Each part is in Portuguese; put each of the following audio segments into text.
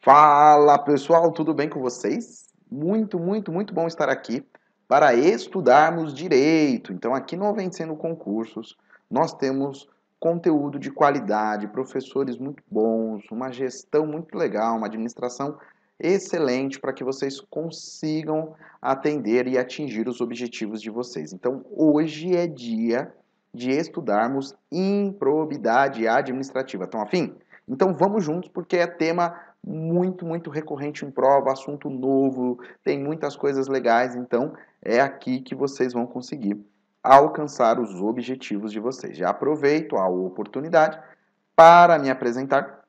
Fala pessoal, tudo bem com vocês? Muito, muito, muito bom estar aqui para estudarmos direito. Então, aqui no Vencendo Concursos, nós temos conteúdo de qualidade, professores muito bons, uma gestão muito legal, uma administração excelente para que vocês consigam atender e atingir os objetivos de vocês. Então, hoje é dia de estudarmos improbidade administrativa. Estão afim? Então, vamos juntos porque é tema muito, muito recorrente em prova, assunto novo, tem muitas coisas legais, então é aqui que vocês vão conseguir alcançar os objetivos de vocês. Já aproveito a oportunidade para me apresentar.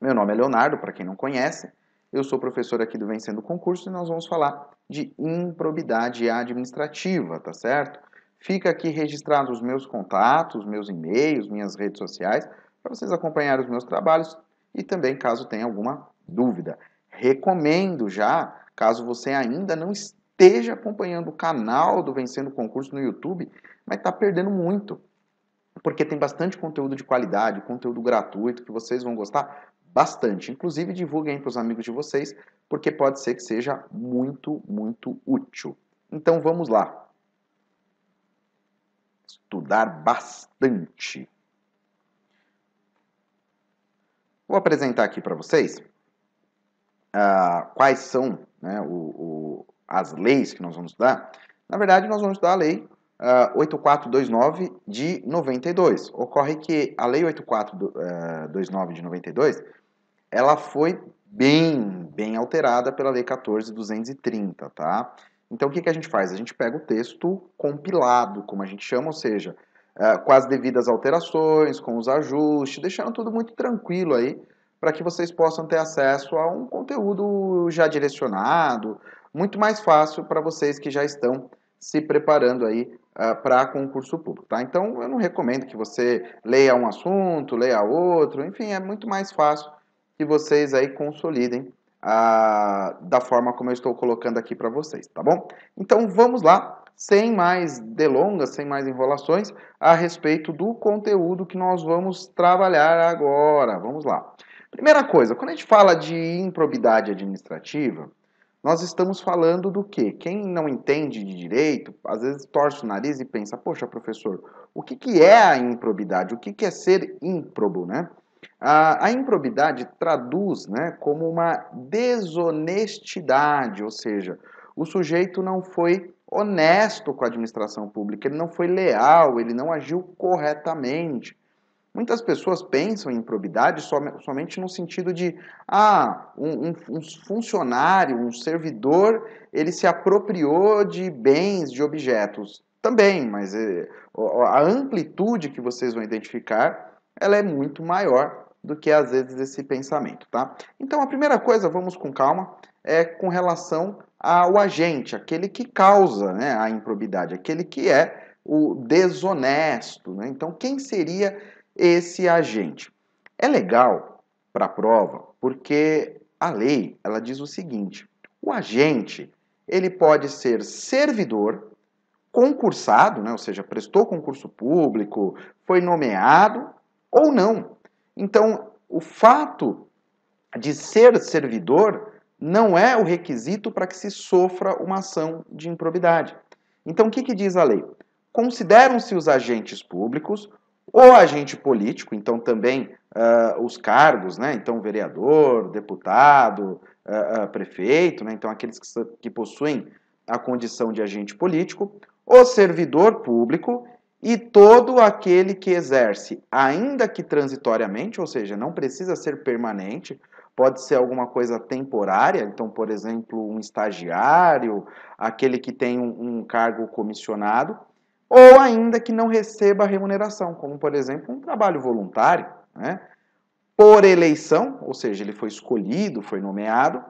Meu nome é Leonardo, para quem não conhece, eu sou professor aqui do Vencendo Concurso e nós vamos falar de improbidade administrativa, tá certo? Fica aqui registrado os meus contatos, meus e-mails, minhas redes sociais, para vocês acompanharem os meus trabalhos e também caso tenha alguma dúvida. Recomendo já, caso você ainda não esteja acompanhando o canal do Vencendo Concurso no YouTube, vai estar tá perdendo muito, porque tem bastante conteúdo de qualidade, conteúdo gratuito que vocês vão gostar bastante. Inclusive, divulguem para os amigos de vocês, porque pode ser que seja muito, muito útil. Então vamos lá. Estudar bastante. Vou apresentar aqui para vocês uh, quais são né, o, o, as leis que nós vamos estudar. Na verdade, nós vamos estudar a lei uh, ah, 8429 de 92. Ocorre que a lei 8429 ah, de 92 ela foi bem, bem alterada pela lei 14230, tá? Então, o que, que a gente faz? A gente pega o texto compilado, como a gente chama, ou seja, é, com as devidas alterações, com os ajustes, deixando tudo muito tranquilo aí para que vocês possam ter acesso a um conteúdo já direcionado, muito mais fácil para vocês que já estão se preparando aí uh, é, para concurso público, tá? Então eu não recomendo que você leia um assunto, leia outro, enfim, é muito mais fácil que vocês aí consolidem uh, da forma como eu estou colocando aqui para vocês, tá bom? Então vamos lá sem mais delongas, sem mais enrolações, a respeito do conteúdo que nós vamos trabalhar agora. Vamos lá. Primeira coisa, quando a gente fala de improbidade administrativa, nós estamos falando do quê? Quem não entende de direito, às vezes torce o nariz e pensa, poxa, professor, o que, que é a improbidade? O que, que é ser ímprobo, né? A, a improbidade traduz né, como uma desonestidade, ou seja, o sujeito não foi honesto com a administração pública, ele não foi leal, ele não agiu corretamente. Muitas pessoas pensam em improbidade somente no sentido de, ah, um, um, um, funcionário, um servidor, ele se apropriou de bens, de objetos. Também, mas eh, a amplitude que vocês vão identificar, ela é muito maior do que às vezes esse pensamento, tá? Então a primeira coisa, vamos com calma, é com relação a, o agente, aquele que causa né, a improbidade, aquele que é o desonesto. Né? Então, quem seria esse agente? É legal para a prova porque a lei ela diz o seguinte: o agente ele pode ser servidor concursado, né? ou seja, prestou concurso público, foi nomeado ou não. Então, o fato de ser servidor não é o requisito para que se sofra uma ação de improbidade. Então, o que, que diz a lei? Consideram-se os agentes públicos, o agente político, então também uh, os cargos, né? então vereador, deputado, uh, uh, prefeito, né? então aqueles que, que possuem a condição de agente político, o servidor público e todo aquele que exerce, ainda que transitoriamente, ou seja, não precisa ser permanente, pode ser alguma coisa temporária, então, por exemplo, um estagiário, aquele que tem um, um cargo comissionado, ou ainda que não receba remuneração, como, por exemplo, um trabalho voluntário, né? por eleição, ou seja, ele foi escolhido, foi nomeado,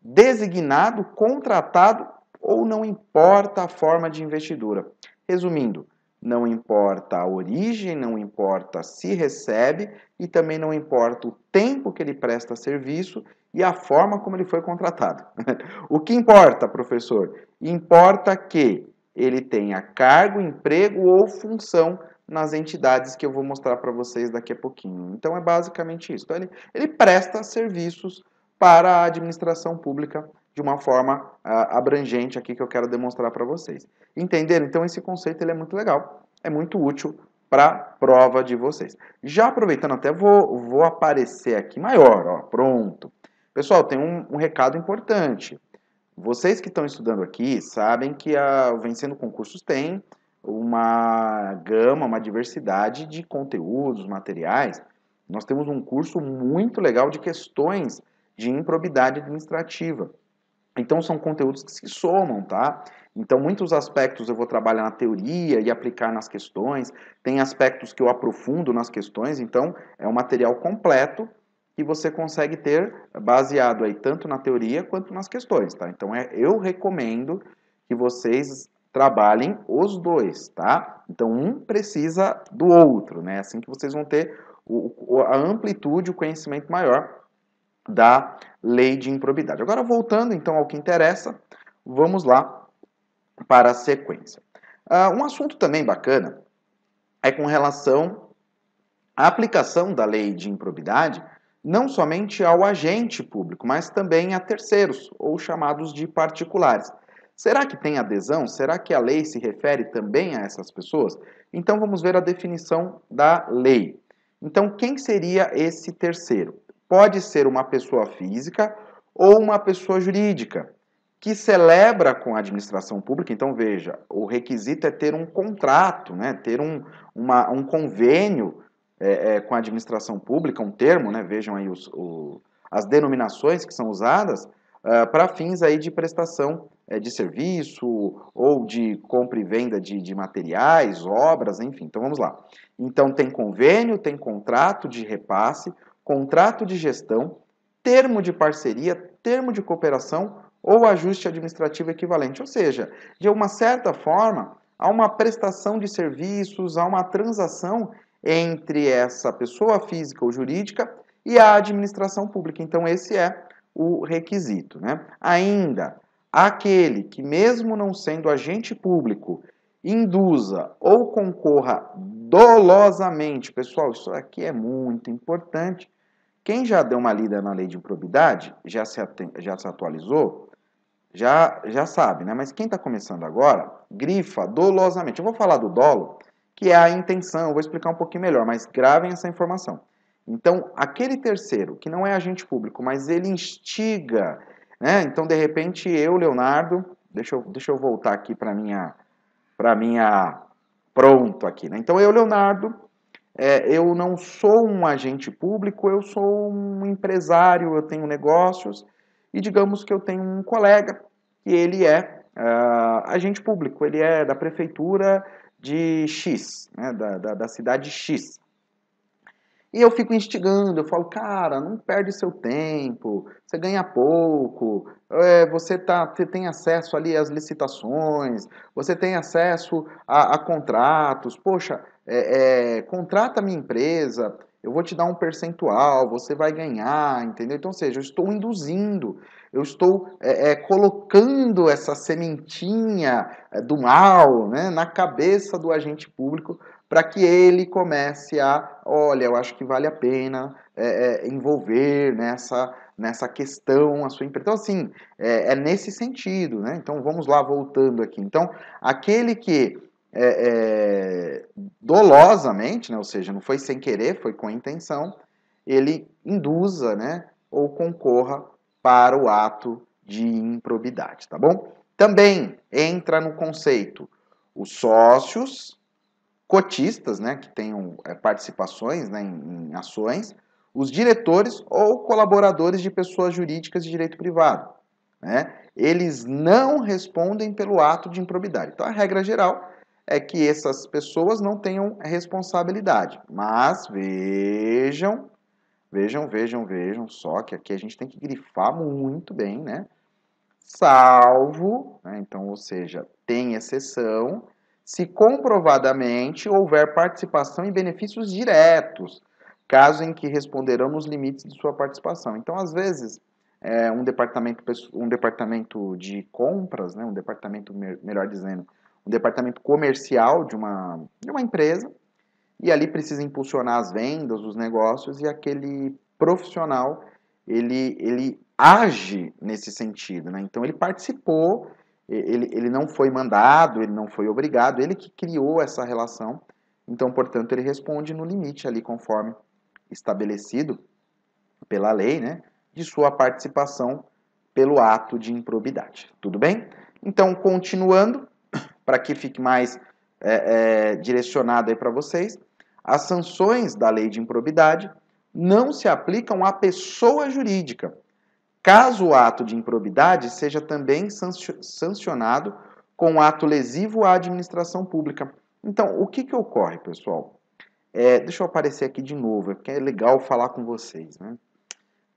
designado, contratado ou não importa a forma de investidura. Resumindo, não importa a origem, não importa se recebe e também não importa o tempo que ele presta serviço e a forma como ele foi contratado. o que importa, professor? Importa que ele tenha cargo, emprego ou função nas entidades que eu vou mostrar para vocês daqui a pouquinho. Então é basicamente isso. Então, ele, ele presta serviços para a administração pública de uma forma ah, abrangente aqui que eu quero demonstrar para vocês. Entenderam? Então esse conceito ele é muito legal, é muito útil para prova de vocês. Já aproveitando até vou, vou aparecer aqui maior, ó, pronto. Pessoal, tem um, um recado importante. Vocês que estão estudando aqui sabem que a Vencendo Concursos tem uma gama, uma diversidade de conteúdos, materiais. Nós temos um curso muito legal de questões de improbidade administrativa. Então são conteúdos que se somam, tá? Então muitos aspectos eu vou trabalhar na teoria e aplicar nas questões, tem aspectos que eu aprofundo nas questões, então é um material completo que você consegue ter baseado aí tanto na teoria quanto nas questões, tá? Então é, eu recomendo que vocês trabalhem os dois, tá? Então um precisa do outro, né? É assim que vocês vão ter o, a amplitude, o conhecimento maior da lei de improbidade. Agora, voltando então ao que interessa, vamos lá para a sequência. Uh, um assunto também bacana é com relação à aplicação da lei de improbidade não somente ao agente público, mas também a terceiros, ou chamados de particulares. Será que tem adesão? Será que a lei se refere também a essas pessoas? Então vamos ver a definição da lei. Então, quem seria esse terceiro? pode ser uma pessoa física ou uma pessoa jurídica que celebra com a administração pública. Então, veja, o requisito é ter um contrato, né? ter um, uma, um convênio é, é, com a administração pública, um termo, né? vejam aí os, o, as denominações que são usadas, uh, para fins aí de prestação é, de serviço ou de compra e venda de, de materiais, obras, enfim. Então, vamos lá. Então, tem convênio, tem contrato de repasse, contrato de gestão, termo de parceria, termo de cooperação ou ajuste administrativo equivalente. Ou seja, de uma certa forma, há uma prestação de serviços, há uma transação entre essa pessoa física ou jurídica e a administração pública. Então, esse é o requisito. Né? Ainda, aquele que, mesmo não sendo agente público, induza ou concorra dolosamente, pessoal, isso aqui é muito importante, quem já deu uma lida na lei de improbidade, já se, já se atualizou, já, já sabe, né? Mas quem está começando agora, grifa dolosamente. Eu vou falar do dolo, que é a intenção, eu vou explicar um pouquinho melhor, mas gravem essa informação. Então, aquele terceiro, que não é agente público, mas ele instiga, né? Então, de repente, eu, Leonardo, deixa eu, deixa eu voltar aqui para minha, para minha pronto aqui, né? Então, eu, Leonardo, é, eu não sou um agente público, eu sou um empresário, eu tenho negócios e digamos que eu tenho um colega que ele é uh, agente público, ele é da prefeitura de X, né, da, da, da cidade X. E eu fico instigando, eu falo, cara, não perde seu tempo, você ganha pouco, é, você, tá, você tem acesso ali às licitações, você tem acesso a, a contratos, poxa, é, é, contrata a minha empresa, eu vou te dar um percentual, você vai ganhar, entendeu? Então, ou seja, eu estou induzindo, eu estou é, é colocando essa sementinha é, do mal né, na cabeça do agente público para que ele comece a, olha, eu acho que vale a pena é, envolver nessa nessa questão a sua empresa. Então, assim, é, é, nesse sentido, né? Então, vamos lá, voltando aqui. Então, aquele que é, é, dolosamente, né, ou seja, não foi sem querer, foi com intenção, ele induza né, ou concorra para o ato de improbidade, tá bom? Também entra no conceito os sócios, cotistas, né, que tenham é, participações né, em, em ações, os diretores ou colaboradores de pessoas jurídicas de direito privado. Né? Eles não respondem pelo ato de improbidade. Então, a regra geral é que essas pessoas não tenham responsabilidade. Mas vejam, vejam, vejam, vejam só que aqui a gente tem que grifar muito bem, né? Salvo, né? então, ou seja, tem exceção, se comprovadamente houver participação em benefícios diretos, caso em que responderão nos limites de sua participação. Então, às vezes, é, um, departamento, um departamento de compras, né, um departamento, melhor dizendo, um departamento comercial de uma, de uma empresa, e ali precisa impulsionar as vendas, os negócios, e aquele profissional, ele, ele age nesse sentido, né? Então ele participou, ele, ele não foi mandado, ele não foi obrigado, ele que criou essa relação, então, portanto, ele responde no limite ali conforme estabelecido pela lei, né? De sua participação pelo ato de improbidade. Tudo bem? Então, continuando, para que fique mais é, é, direcionado aí para vocês. As sanções da lei de improbidade não se aplicam à pessoa jurídica, caso o ato de improbidade seja também sancionado com ato lesivo à administração pública. Então, o que, que ocorre, pessoal? É, deixa eu aparecer aqui de novo, é porque é legal falar com vocês. Né?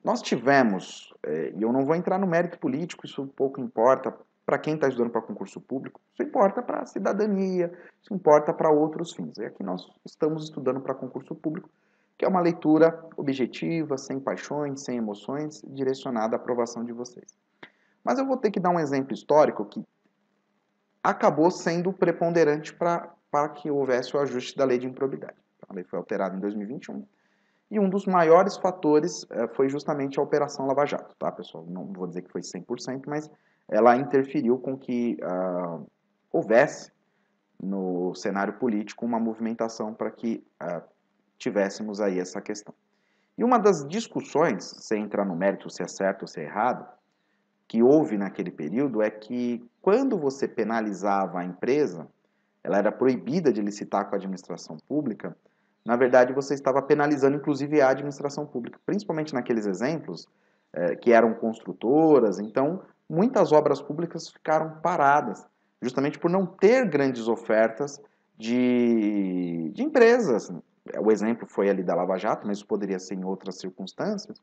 Nós tivemos, é, e eu não vou entrar no mérito político, isso pouco importa, para quem está estudando para concurso público, isso importa para a cidadania, isso importa para outros fins. E aqui nós estamos estudando para concurso público, que é uma leitura objetiva, sem paixões, sem emoções, direcionada à aprovação de vocês. Mas eu vou ter que dar um exemplo histórico que acabou sendo preponderante para que houvesse o ajuste da lei de improbidade. A lei foi alterada em 2021. Né? E um dos maiores fatores eh, foi justamente a Operação Lava Jato, tá, pessoal? Não vou dizer que foi 100%, mas ela interferiu com que uh, houvesse no cenário político uma movimentação para que uh, tivéssemos aí essa questão. E uma das discussões, sem entrar no mérito se é certo ou se é errado, que houve naquele período é que quando você penalizava a empresa, ela era proibida de licitar com a administração pública, na verdade você estava penalizando inclusive a administração pública, principalmente naqueles exemplos eh, que eram construtoras, então muitas obras públicas ficaram paradas, justamente por não ter grandes ofertas de, de empresas. O exemplo foi ali da Lava Jato, mas isso poderia ser em outras circunstâncias,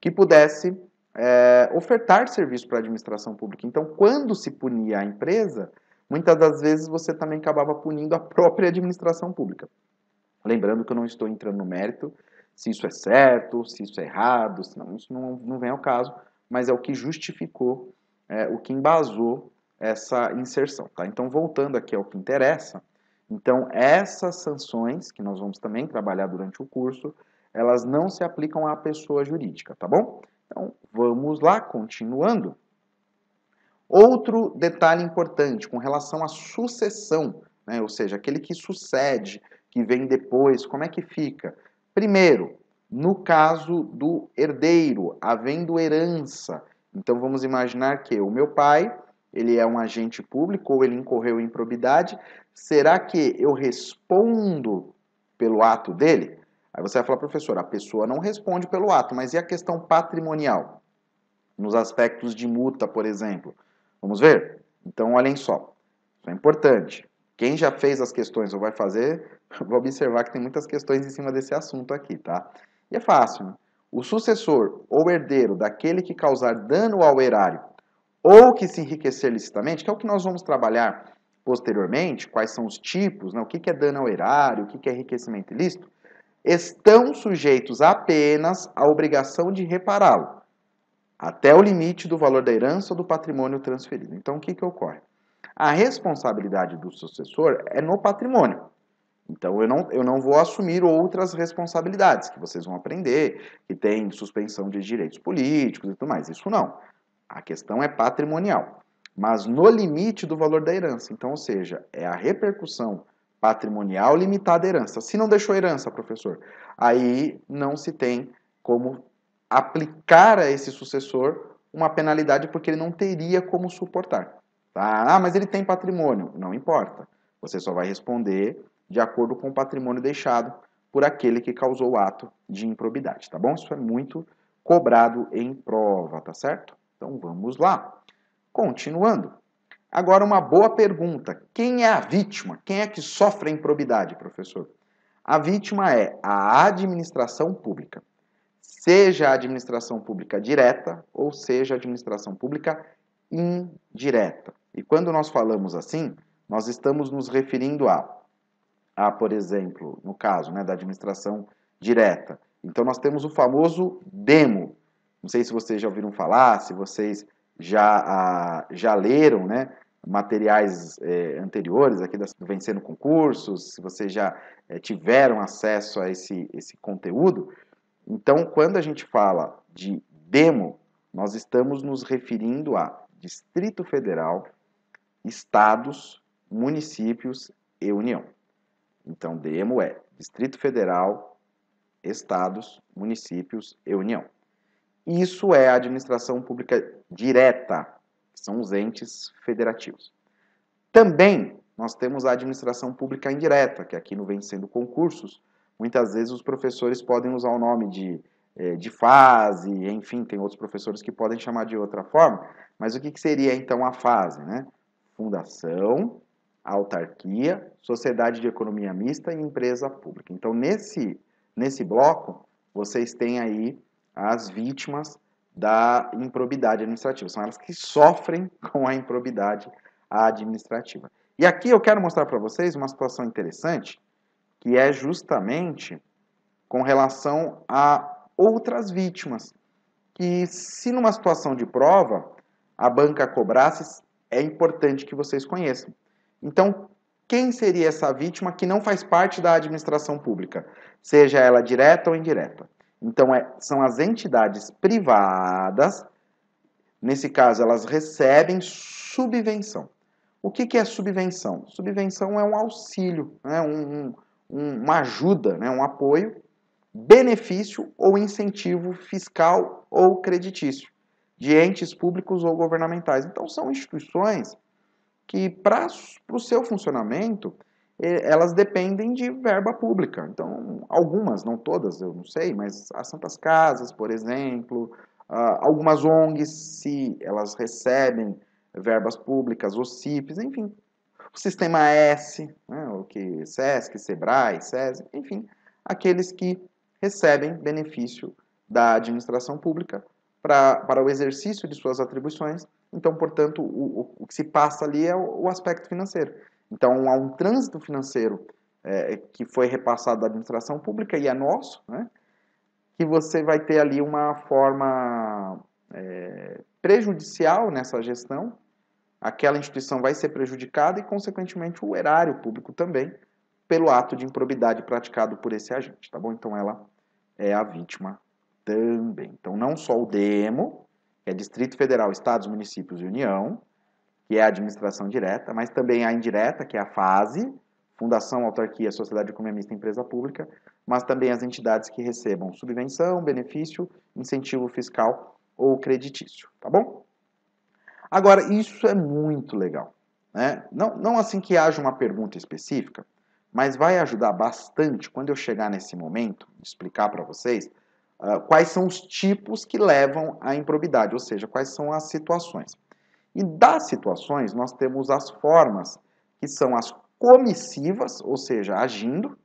que pudesse é, ofertar serviço para a administração pública. Então, quando se punia a empresa, muitas das vezes você também acabava punindo a própria administração pública. Lembrando que eu não estou entrando no mérito se isso é certo, se isso é errado, se não, isso não, não vem ao caso, mas é o que justificou é, o que embasou essa inserção. Tá? Então, voltando aqui ao que interessa, então essas sanções, que nós vamos também trabalhar durante o curso, elas não se aplicam à pessoa jurídica, tá bom? Então, vamos lá, continuando. Outro detalhe importante com relação à sucessão, né, ou seja, aquele que sucede, que vem depois, como é que fica? Primeiro, no caso do herdeiro, havendo herança, então vamos imaginar que o meu pai, ele é um agente público ou ele incorreu em improbidade, será que eu respondo pelo ato dele? Aí você vai falar, professor, a pessoa não responde pelo ato, mas e a questão patrimonial? Nos aspectos de multa, por exemplo. Vamos ver? Então olhem só, isso é importante. Quem já fez as questões ou vai fazer, Vou observar que tem muitas questões em cima desse assunto aqui, tá? E é fácil, né? o sucessor ou herdeiro daquele que causar dano ao erário ou que se enriquecer licitamente, que é o que nós vamos trabalhar posteriormente, quais são os tipos, né, o que é dano ao erário, o que é enriquecimento ilícito, estão sujeitos apenas à obrigação de repará-lo, até o limite do valor da herança ou do patrimônio transferido. Então, o que, que ocorre? A responsabilidade do sucessor é no patrimônio. Então eu não, eu não vou assumir outras responsabilidades que vocês vão aprender, que tem suspensão de direitos políticos e tudo mais. Isso não. A questão é patrimonial, mas no limite do valor da herança. Então, ou seja, é a repercussão patrimonial limitada à herança. Se não deixou herança, professor, aí não se tem como aplicar a esse sucessor uma penalidade porque ele não teria como suportar. Tá? Ah, mas ele tem patrimônio. Não importa. Você só vai responder de acordo com o patrimônio deixado por aquele que causou o ato de improbidade, tá bom? Isso é muito cobrado em prova, tá certo? Então vamos lá. Continuando. Agora uma boa pergunta. Quem é a vítima? Quem é que sofre a improbidade, professor? A vítima é a administração pública. Seja a administração pública direta ou seja a administração pública indireta. E quando nós falamos assim, nós estamos nos referindo a a, ah, por exemplo, no caso né, da administração direta. Então nós temos o famoso demo. Não sei se vocês já ouviram falar, se vocês já, a, ah, já leram né, materiais é, anteriores aqui da Vencendo Concursos, se vocês já é, tiveram acesso a esse, esse conteúdo. Então, quando a gente fala de demo, nós estamos nos referindo a Distrito Federal, estados, municípios e União. Então, DEMO é Distrito Federal, Estados, Municípios e União. Isso é a administração pública direta, que são os entes federativos. Também nós temos a administração pública indireta, que aqui no Vencendo Concursos, muitas vezes os professores podem usar o nome de, eh, de fase, enfim, tem outros professores que podem chamar de outra forma, mas o que, que seria então a fase? Né? Fundação, autarquia, sociedade de economia mista e empresa pública. Então, nesse, nesse bloco, vocês têm aí as vítimas da improbidade administrativa. São elas que sofrem com a improbidade administrativa. E aqui eu quero mostrar para vocês uma situação interessante, que é justamente com relação a outras vítimas, que se numa situação de prova a banca cobrasse, é importante que vocês conheçam. Então, quem seria essa vítima que não faz parte da administração pública, seja ela direta ou indireta? Então, é, são as entidades privadas, nesse caso, elas recebem subvenção. O que, que é subvenção? Subvenção é um auxílio, né? um, um, uma ajuda, né? um apoio, benefício ou incentivo fiscal ou creditício de entes públicos ou governamentais. Então, são instituições que para o seu funcionamento elas dependem de verba pública. Então, algumas, não todas, eu não sei, mas as Santas Casas, por exemplo, ah, algumas ONGs, se elas recebem verbas públicas, os CIPs, enfim, o Sistema S, né, o que SESC, SEBRAE, SESI, enfim, aqueles que recebem benefício da administração pública pra, para o exercício de suas atribuições então, portanto, o, o que se passa ali é o, o, aspecto financeiro. Então, há um trânsito financeiro é, que foi repassado da administração pública e é nosso, né? que você vai ter ali uma forma é, prejudicial nessa gestão, aquela instituição vai ser prejudicada e, consequentemente, o erário público também, pelo ato de improbidade praticado por esse agente, tá bom? Então, ela é a vítima também. Então, não só o demo, que é Distrito Federal, Estados, Municípios e União, que é a administração direta, mas também a indireta, que é a FASE, Fundação, Autarquia, Sociedade Economista e Empresa Pública, mas também as entidades que recebam subvenção, benefício, incentivo fiscal ou creditício, tá bom? Agora, isso é muito legal. Né? Não, não assim que haja uma pergunta específica, mas vai ajudar bastante quando eu chegar nesse momento, explicar para vocês ah, quais são os tipos que levam à improbidade, ou seja, quais são as situações. E das situações, nós temos as formas, que são as comissivas, ou seja, agindo,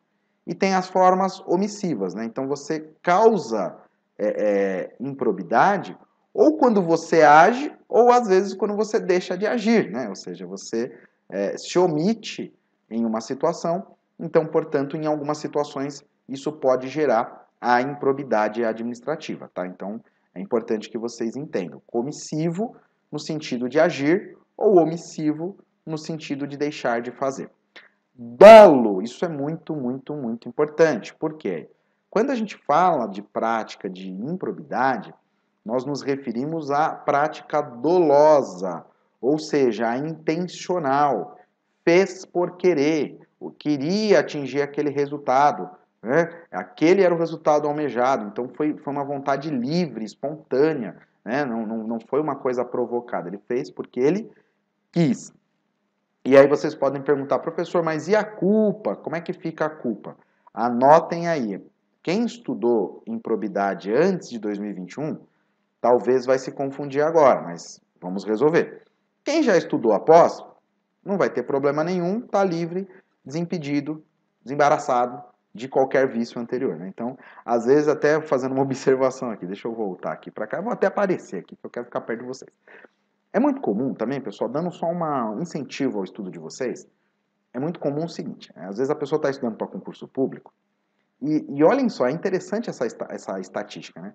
e tem as formas omissivas. Né? Então, você causa é, é, improbidade ou quando você age, ou às vezes quando você deixa de agir, né? ou seja, você é, se omite em uma situação, então, portanto, em algumas situações, isso pode gerar a improbidade administrativa, tá? Então, é importante que vocês entendam. Comissivo no sentido de agir ou omissivo no sentido de deixar de fazer. Dolo, isso é muito, muito, muito importante. Por quê? Quando a gente fala de prática de improbidade, nós nos referimos à prática dolosa, ou seja, a intencional, fez por querer, queria atingir aquele resultado, né? Aquele era o resultado almejado, então foi, foi uma vontade livre, espontânea, né? não, não, não foi uma coisa provocada, ele fez porque ele quis. E aí vocês podem perguntar, professor, mas e a culpa? Como é que fica a culpa? Anotem aí, quem estudou improbidade antes de 2021, talvez vai se confundir agora, mas vamos resolver. Quem já estudou após, não vai ter problema nenhum, está livre, desimpedido, desembaraçado, de qualquer vício anterior. Né? Então, às vezes, até fazendo uma observação aqui, deixa eu voltar aqui para cá, vou até aparecer aqui, que eu quero ficar perto de vocês. É muito comum também, pessoal, dando só uma, um incentivo ao estudo de vocês, é muito comum o seguinte: né? às vezes a pessoa está estudando para concurso público, e, e, olhem só, é interessante essa, essa estatística, né?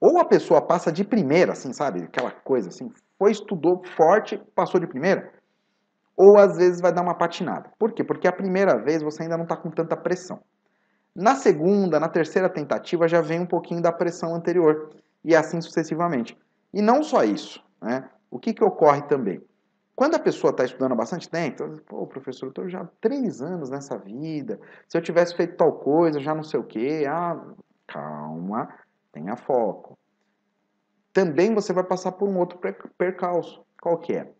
Ou a pessoa passa de primeira, assim, sabe? Aquela coisa assim, foi, estudou forte, passou de primeira ou às vezes vai dar uma patinada. Por quê? Porque a primeira vez você ainda não está com tanta pressão. Na segunda, na terceira tentativa já vem um pouquinho da pressão anterior e assim sucessivamente. E não só isso, né? O que, que ocorre também? Quando a pessoa está estudando há bastante tempo, então, ela pô, professor, eu estou já há três anos nessa vida, se eu tivesse feito tal coisa, já não sei o quê, ah, calma, tenha foco. Também você vai passar por um outro percalço. Qual que é?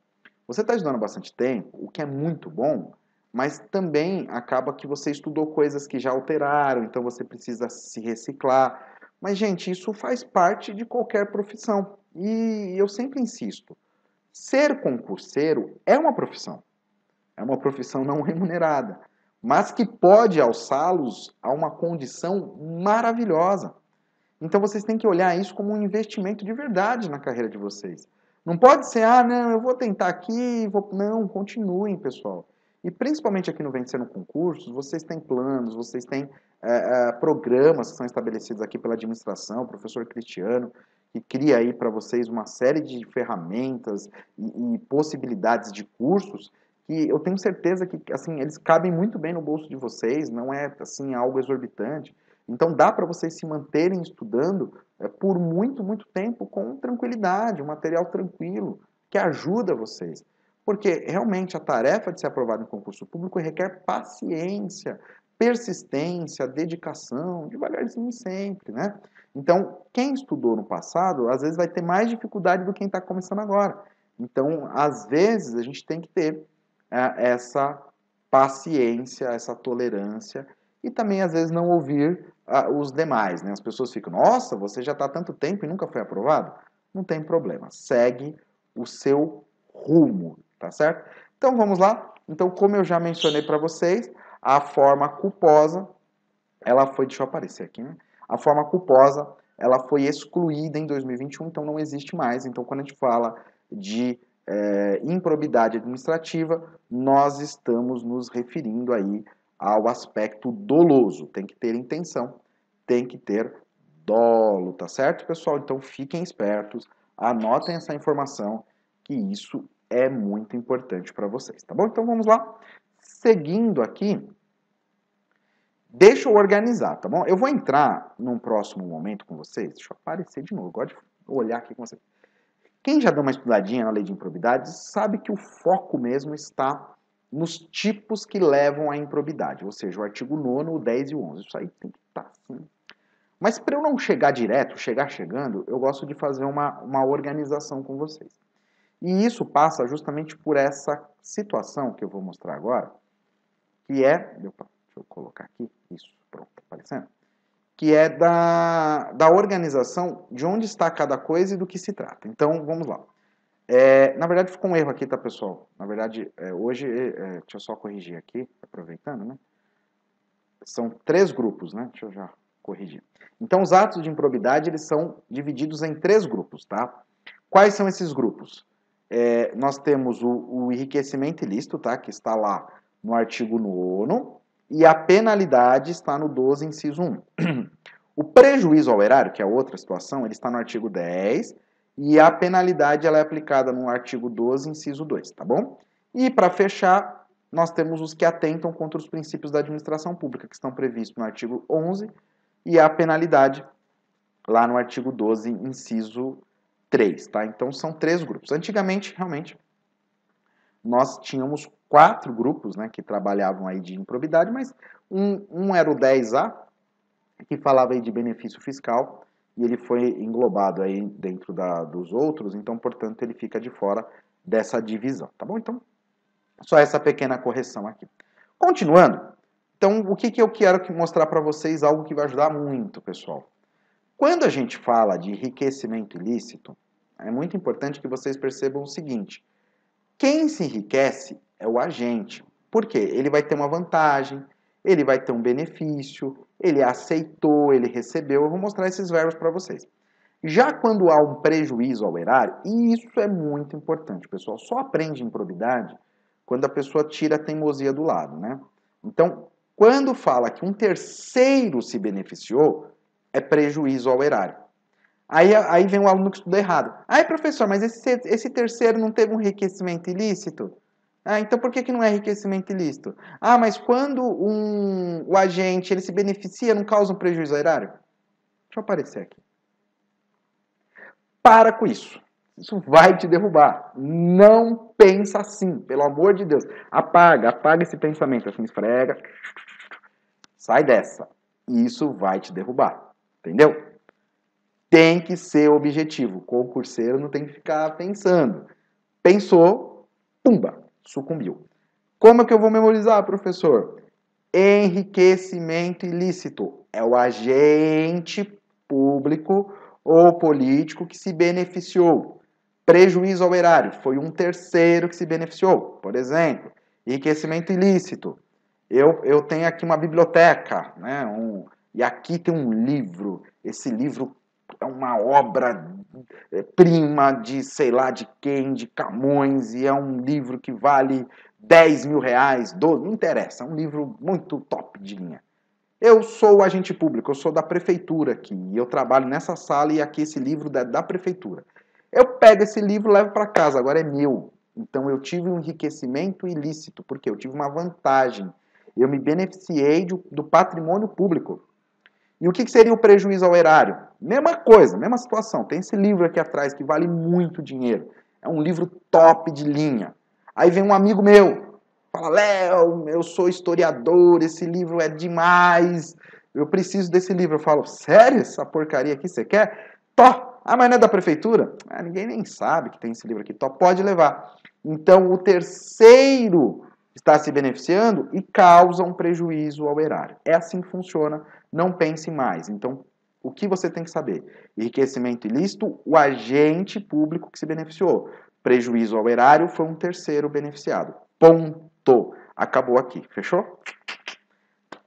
Você está estudando bastante tempo, o que é muito bom, mas também acaba que você estudou coisas que já alteraram, então você precisa se reciclar. Mas, gente, isso faz parte de qualquer profissão. E eu sempre insisto: ser concurseiro é uma profissão. É uma profissão não remunerada, mas que pode alçá-los a uma condição maravilhosa. Então vocês têm que olhar isso como um investimento de verdade na carreira de vocês. Não pode ser, ah, não, eu vou tentar aqui, vou... não, continuem, pessoal. E principalmente aqui no Vencendo Concursos, vocês têm planos, vocês têm é, programas que são estabelecidos aqui pela administração, o professor Cristiano, que cria aí para vocês uma série de ferramentas e, e, possibilidades de cursos que eu tenho certeza que assim eles cabem muito bem no bolso de vocês, não é assim algo exorbitante. Então dá para vocês se manterem estudando é, por muito, muito tempo com tranquilidade, um material tranquilo, que ajuda vocês. Porque realmente a tarefa de ser aprovado em concurso público requer paciência, persistência, dedicação, devagarzinho sempre, né? Então, quem estudou no passado, às vezes vai ter mais dificuldade do que quem está começando agora. Então, às vezes, a gente tem que ter é, essa paciência, essa tolerância e também às vezes não ouvir uh, os demais. Né? As pessoas ficam, nossa, você já está há tanto tempo e nunca foi aprovado? Não tem problema, segue o seu rumo, tá certo? Então vamos lá. Então, como eu já mencionei para vocês, a forma culposa, ela foi, deixa eu aparecer aqui, né? A forma culposa, ela foi excluída em 2021, então não existe mais. Então, quando a gente fala de é, improbidade administrativa, nós estamos nos referindo aí ao aspecto doloso. Tem que ter intenção, tem que ter dolo, tá certo, pessoal? Então fiquem espertos, anotem essa informação, que isso é muito importante para vocês, tá bom? Então vamos lá. Seguindo aqui, deixa eu organizar, tá bom? Eu vou entrar num próximo momento com vocês, deixa eu aparecer de novo, eu gosto de olhar aqui com vocês. Quem já deu uma estudadinha na lei de improbidades sabe que o foco mesmo está nos tipos que levam à improbidade, ou seja, o artigo 9, o 10 e o 11. Isso aí tem que estar tá, assim. Mas para eu não chegar direto, chegar chegando, eu gosto de fazer uma, uma organização com vocês. E isso passa justamente por essa situação que eu vou mostrar agora, que é. Opa, deixa eu colocar aqui. Isso, pronto, tá aparecendo. Que é da, da organização de onde está cada coisa e do que se trata. Então, vamos lá. É, na verdade, ficou um erro aqui, tá, pessoal? Na verdade, é, hoje, é, é, deixa eu só corrigir aqui, aproveitando, né? São três grupos, né? Deixa eu já corrigir. Então, os atos de improbidade, eles são divididos em três grupos, tá? Quais são esses grupos? É, nós temos o, o enriquecimento ilícito, tá? Que está lá no artigo 9 e a penalidade está no 12, inciso 1. O prejuízo ao erário, que é outra situação, ele está no artigo 10, e a penalidade ela é aplicada no artigo 12, inciso 2, tá bom? E para fechar, nós temos os que atentam contra os princípios da administração pública, que estão previstos no artigo 11, e a penalidade lá no artigo 12, inciso 3, tá? Então são três grupos. Antigamente, realmente, nós tínhamos quatro grupos, né, que trabalhavam aí de improbidade, mas um, um era o 10A, que falava aí de benefício fiscal, e ele foi englobado aí dentro da, dos outros, então, portanto, ele fica de fora dessa divisão, tá bom? Então, só essa pequena correção aqui. Continuando, então, o que, que eu quero mostrar para vocês? Algo que vai ajudar muito, pessoal. Quando a gente fala de enriquecimento ilícito, é muito importante que vocês percebam o seguinte: quem se enriquece é o agente. Por quê? Ele vai ter uma vantagem, ele vai ter um benefício, ele aceitou, ele recebeu. Eu vou mostrar esses verbos para vocês. Já quando há um prejuízo ao erário, e isso é muito importante, pessoal, só aprende improbidade quando a pessoa tira a teimosia do lado, né? Então, quando fala que um terceiro se beneficiou, é prejuízo ao erário. Aí, aí vem o aluno que estuda errado. Aí, professor, mas esse, esse terceiro não teve um enriquecimento ilícito? Ah, então por que, que não é enriquecimento ilícito? Ah, mas quando um, o agente ele se beneficia, não causa um prejuízo ao erário? Deixa eu aparecer aqui. Para com isso. Isso vai te derrubar. Não pensa assim, pelo amor de Deus. Apaga, apaga esse pensamento. Assim, esfrega. Sai dessa. Isso vai te derrubar. Entendeu? Tem que ser objetivo. O concurseiro não tem que ficar pensando. Pensou, pumba, sucumbiu. Como é que eu vou memorizar, professor? Enriquecimento ilícito é o agente público ou político que se beneficiou. Prejuízo ao erário foi um terceiro que se beneficiou. Por exemplo, enriquecimento ilícito. Eu, eu tenho aqui uma biblioteca, né? Um, e aqui tem um livro. Esse livro é uma obra é prima de sei lá de quem, de Camões, e é um livro que vale 10 mil reais, 12, não interessa, é um livro muito top de linha. Eu sou agente público, eu sou da prefeitura aqui, e eu trabalho nessa sala e aqui esse livro é da prefeitura. Eu pego esse livro, levo para casa, agora é meu. Então eu tive um enriquecimento ilícito, porque eu tive uma vantagem. Eu me beneficiei do, do patrimônio público. E o que seria o prejuízo ao erário? Mesma coisa, mesma situação. Tem esse livro aqui atrás que vale muito dinheiro. É um livro top de linha. Aí vem um amigo meu, fala: Léo, eu sou historiador, esse livro é demais. Eu preciso desse livro. Eu falo: Sério? Essa porcaria aqui você quer? Tó! Ah, mas não é da prefeitura? Ah, ninguém nem sabe que tem esse livro aqui. Tó, pode levar. Então, o terceiro está se beneficiando e causa um prejuízo ao erário. É assim que funciona. Não pense mais. Então, o que você tem que saber? Enriquecimento ilícito, o agente público que se beneficiou. Prejuízo ao erário foi um terceiro beneficiado. Ponto. Acabou aqui. Fechou?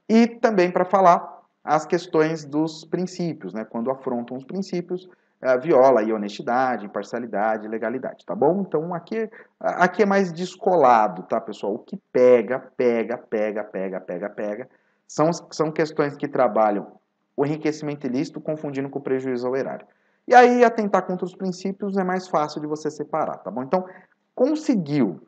E também para falar as questões dos princípios, né? Quando afrontam os princípios, é, viola aí honestidade, imparcialidade, legalidade, tá bom? Então aqui, aqui é mais descolado, tá, pessoal? O que pega, pega, pega, pega, pega, pega, são, são questões que trabalham o enriquecimento ilícito confundindo com o prejuízo ao erário. E aí, atentar contra os princípios é mais fácil de você separar, tá bom? Então, conseguiu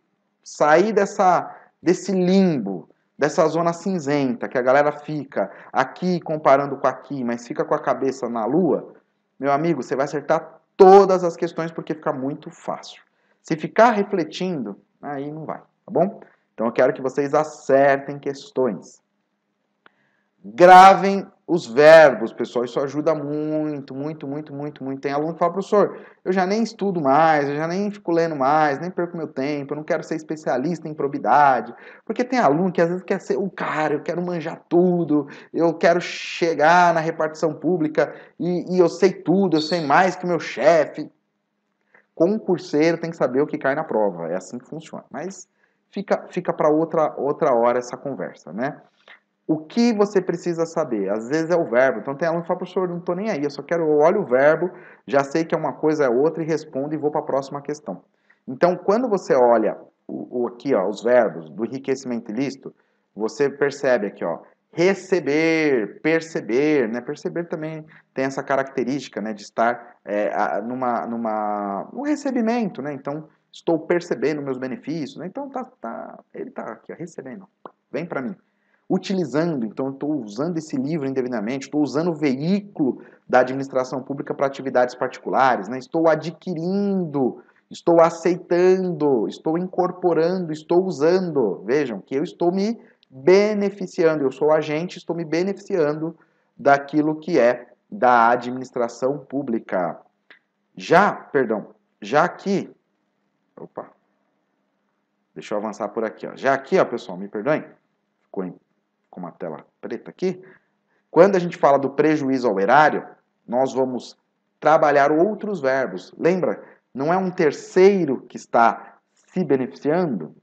sair dessa, desse limbo, dessa zona cinzenta que a galera fica aqui comparando com aqui, mas fica com a cabeça na lua, meu amigo, você vai acertar todas as questões porque fica muito fácil. Se ficar refletindo, aí não vai, tá bom? Então eu quero que vocês acertem questões. Gravem os verbos, pessoal, isso ajuda muito, muito, muito, muito, muito. Tem aluno que fala, professor, eu já nem estudo mais, eu já nem fico lendo mais, nem perco meu tempo, eu não quero ser especialista em probidade. Porque tem aluno que às vezes quer ser o cara, eu quero manjar tudo, eu quero chegar na repartição pública e, e eu sei tudo, eu sei mais que meu chefe. Concurseiro tem que saber o que cai na prova, é assim que funciona. Mas fica, fica para outra, outra hora essa conversa, né? o que você precisa saber? Às vezes é o verbo. Então tem aluno que fala, professor, não estou nem aí, eu só quero, eu olho o verbo, já sei que é uma coisa, é outra, e respondo e vou para a próxima questão. Então, quando você olha o, o, aqui, ó, os verbos do enriquecimento ilícito, você percebe aqui, ó, receber, perceber, né? Perceber também tem essa característica, né, de estar é, numa, numa, um recebimento, né? Então, estou percebendo meus benefícios, né? Então, tá, tá, ele está aqui, ó, recebendo, vem para mim utilizando, então estou usando esse livro indevidamente, estou usando o veículo da administração pública para atividades particulares, né? estou adquirindo, estou aceitando, estou incorporando, estou usando. Vejam que eu estou me beneficiando, eu sou agente, estou me beneficiando daquilo que é da administração pública. Já, perdão, já aqui, opa, deixa eu avançar por aqui, ó. já aqui, ó, pessoal, me perdoem, ficou em com uma tela preta aqui, quando a gente fala do prejuízo ao erário, nós vamos trabalhar outros verbos. Lembra? Não é um terceiro que está se beneficiando,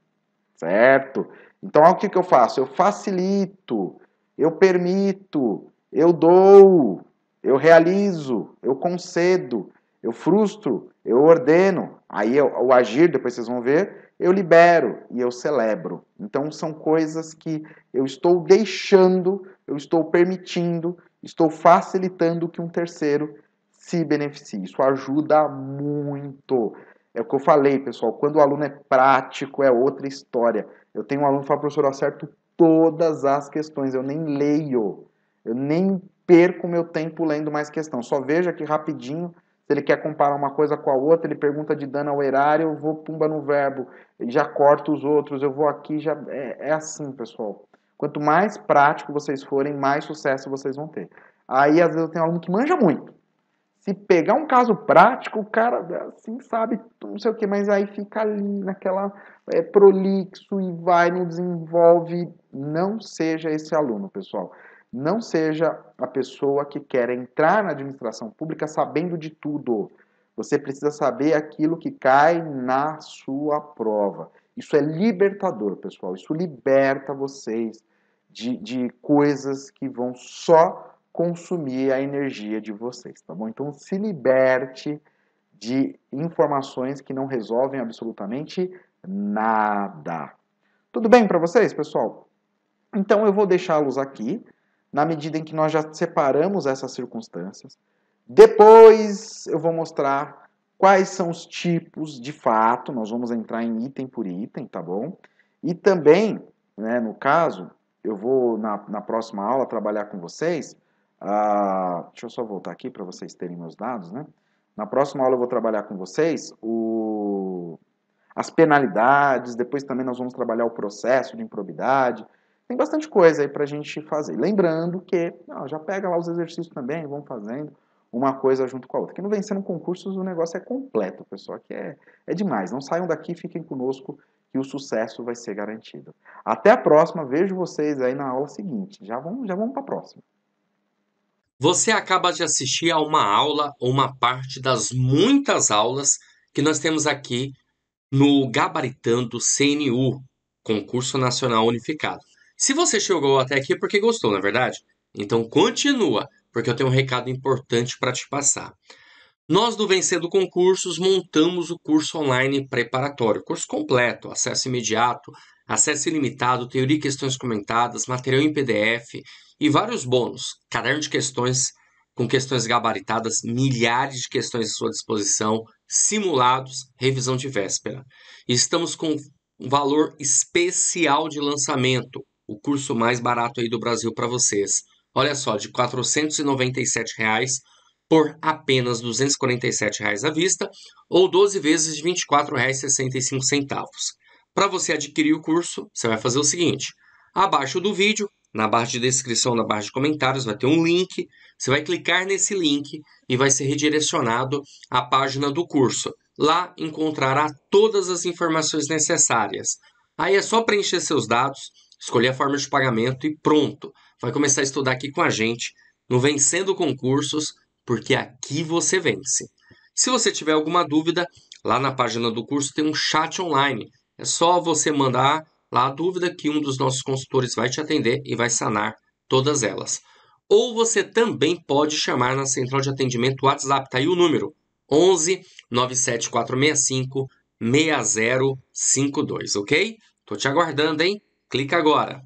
certo? Então, o que, que eu faço? Eu facilito, eu permito, eu dou, eu realizo, eu concedo, eu frustro, eu ordeno. Aí o agir, depois vocês vão ver, eu libero e eu celebro. Então são coisas que eu estou deixando, eu estou permitindo, estou facilitando que um terceiro se beneficie. Isso ajuda muito. É o que eu falei, pessoal, quando o aluno é prático é outra história. Eu tenho um aluno que fala, professor, eu acerto todas as questões, eu nem leio, eu nem perco meu tempo lendo mais questão, só vejo aqui rapidinho se ele quer comparar uma coisa com a outra, ele pergunta de dano ao erário, eu vou pumba no verbo, ele já corta os outros, eu vou aqui, já é, é assim, pessoal. Quanto mais prático vocês forem, mais sucesso vocês vão ter. Aí, às vezes, eu tenho aluno que manja muito. Se pegar um caso prático, o cara, assim, sabe, não sei o que, mas aí fica ali naquela é, prolixo e vai, não desenvolve. Não seja esse aluno, pessoal. Não seja a pessoa que quer entrar na administração pública sabendo de tudo. Você precisa saber aquilo que cai na sua prova. Isso é libertador, pessoal. Isso liberta vocês de, de coisas que vão só consumir a energia de vocês, tá bom? Então se liberte de informações que não resolvem absolutamente nada. Tudo bem para vocês, pessoal? Então eu vou deixá-los aqui na medida em que nós já separamos essas circunstâncias. Depois eu vou mostrar quais são os tipos de fato, nós vamos entrar em item por item, tá bom? E também, né, no caso, eu vou na, na próxima aula trabalhar com vocês. Uh, deixa eu só voltar aqui para vocês terem meus dados, né? Na próxima aula eu vou trabalhar com vocês o, as penalidades, depois também nós vamos trabalhar o processo de improbidade. Tem bastante coisa aí para a gente fazer. Lembrando que, não, já pega lá os exercícios também, vão fazendo uma coisa junto com a outra. Que não vencendo concursos, o negócio é completo, pessoal. Aqui é, é demais. Não saiam daqui, fiquem conosco, que o sucesso vai ser garantido. Até a próxima, vejo vocês aí na aula seguinte. Já vamos, já vamos para a próxima. Você acaba de assistir a uma aula, ou uma parte das muitas aulas que nós temos aqui no Gabaritando CNU, Concurso Nacional Unificado. Se você chegou até aqui é porque gostou, na é verdade? Então continua, porque eu tenho um recado importante para te passar. Nós do Vencendo Concursos montamos o curso online preparatório, curso completo, acesso imediato, acesso ilimitado, teoria e questões comentadas, material em PDF e vários bônus, caderno de questões com questões gabaritadas, milhares de questões à sua disposição, simulados, revisão de véspera. E estamos com um valor especial de lançamento, o curso mais barato aí do Brasil para vocês. Olha só, de R$ 497 reais por apenas R$ 247 reais à vista ou 12 vezes de R$ 24,65. Para você adquirir o curso, você vai fazer o seguinte: abaixo do vídeo, na barra de descrição, na barra de comentários, vai ter um link. Você vai clicar nesse link e vai ser redirecionado à página do curso. Lá encontrará todas as informações necessárias. Aí é só preencher seus dados, escolher a forma de pagamento e pronto. Vai começar a estudar aqui com a gente no Vencendo Concursos, porque aqui você vence. Se você tiver alguma dúvida, lá na página do curso tem um chat online. É só você mandar lá a dúvida que um dos nossos consultores vai te atender e vai sanar todas elas. Ou você também pode chamar na central de atendimento WhatsApp, tá aí o número 11 97465 6052, ok? Tô te aguardando, hein? Clica agora.